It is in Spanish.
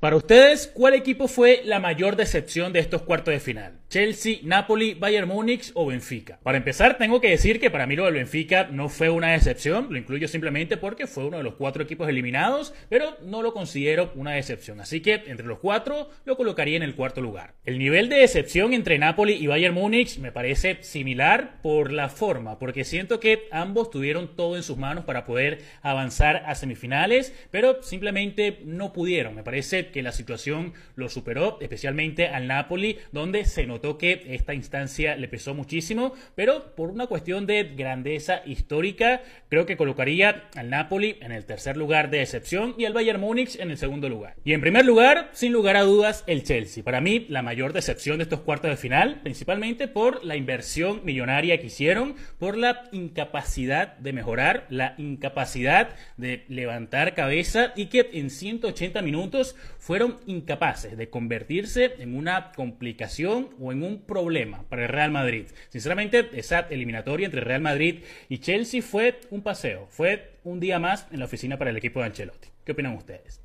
Para ustedes, ¿cuál equipo fue la mayor decepción de estos cuartos de final? ¿Chelsea, Napoli, Bayern Múnich o Benfica? Para empezar, tengo que decir que para mí lo del Benfica no fue una decepción, lo incluyo simplemente porque fue uno de los cuatro equipos eliminados, pero no lo considero una decepción. Así que entre los cuatro lo colocaría en el cuarto lugar. El nivel de decepción entre Napoli y Bayern Múnich me parece similar por la forma, porque siento que ambos tuvieron todo en sus manos para poder avanzar a semifinales, pero simplemente no pudieron. Me parece que la situación lo superó, especialmente al Napoli, donde se notó que esta instancia le pesó muchísimo, pero por una cuestión de grandeza histórica, creo que colocaría al Napoli en el tercer lugar de excepción y al Bayern Múnich en el segundo lugar. Y en primer lugar, sin lugar a dudas, el Chelsea. Para mí, la mayor decepción de estos cuartos de final, principalmente por la inversión millonaria que hicieron, por la incapacidad de mejorar, la incapacidad de levantar cabeza y que en 180 minutos fueron incapaces de convertirse en una complicación o en un problema para el Real Madrid. Sinceramente, esa eliminatoria entre Real Madrid y Chelsea fue un paseo, fue un día más en la oficina para el equipo de Ancelotti. ¿Qué opinan ustedes?